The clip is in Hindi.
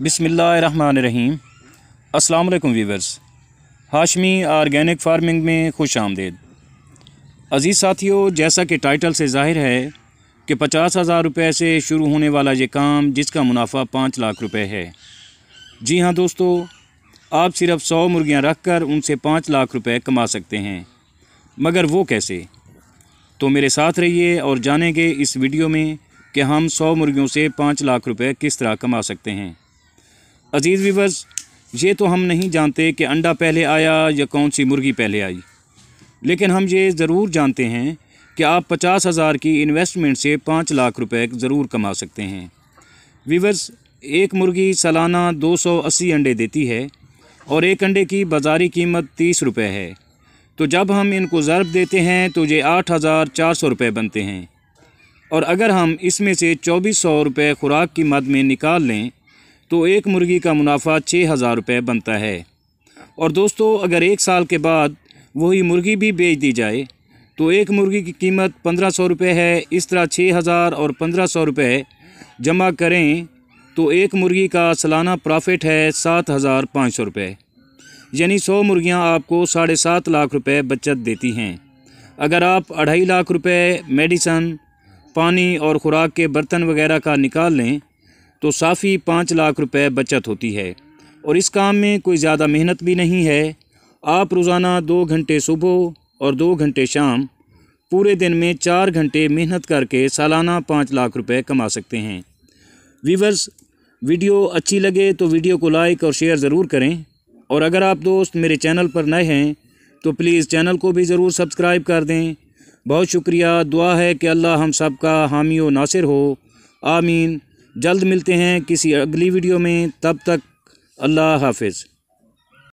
अस्सलाम वालेकुम वीवर्स हाशमी आर्गेनिक फार्मिंग में खुश आमदेद अज़ीज़ साथियों जैसा कि टाइटल से ज़ाहिर है कि पचास हज़ार रुपये से शुरू होने वाला ये काम जिसका मुनाफा पाँच लाख रुपए है जी हाँ दोस्तों आप सिर्फ सौ मुर्गियाँ रख कर उनसे पाँच लाख रुपये कमा सकते हैं मगर वो कैसे तो मेरे साथ रहिए और जानेंगे इस वीडियो में कि हम सौ मुर्गियों से पाँच लाख रुपए किस तरह कमा सकते हैं अज़ीज़ वीवर्स ये तो हम नहीं जानते कि अंडा पहले आया या कौन सी मुर्गी पहले आई लेकिन हम ये ज़रूर जानते हैं कि आप पचास हज़ार की इन्वेस्टमेंट से पाँच लाख रुपए ज़रूर कमा सकते हैं वीवर्स एक मुर्गी सालाना दो सौ अस्सी अंडे देती है और एक अंडे की बाज़ारी कीमत तीस रुपये है तो जब हम इनको ज़रब देते हैं तो ये आठ हज़ार चार सौ रुपये बनते हैं और अगर हम इसमें से चौबीस सौ रुपये खुराक की मद में निकाल लें तो एक मुर्गी का मुनाफा छः हज़ार रुपये बनता है और दोस्तों अगर एक साल के बाद वही मुर्गी भी बेच दी जाए तो एक मुर्गी की कीमत पंद्रह सौ रुपये है इस तरह छः हज़ार और पंद्रह सौ रुपये जमा करें तो एक मुर्गी का सालाना प्रॉफिट है सात हज़ार पाँच सौ रुपये यानी सौ मुर्गियाँ आपको साढ़े सात लाख रुपये बचत देती हैं अगर आप अढ़ाई लाख रुपये मेडिसन पानी और ख़ुराक के बर्तन वगैरह का निकाल लें तो साफ़ी पाँच लाख रुपए बचत होती है और इस काम में कोई ज़्यादा मेहनत भी नहीं है आप रोज़ाना दो घंटे सुबह और दो घंटे शाम पूरे दिन में चार घंटे मेहनत करके सालाना पाँच लाख रुपए कमा सकते हैं वीवर्स वीडियो अच्छी लगे तो वीडियो को लाइक और शेयर ज़रूर करें और अगर आप दोस्त मेरे चैनल पर नए हैं तो प्लीज़ चैनल को भी ज़रूर सब्सक्राइब कर दें बहुत शुक्रिया दुआ है कि अल्लाह हम सब का हामी व नासिर हो आमीन जल्द मिलते हैं किसी अगली वीडियो में तब तक अल्लाह हाफिज़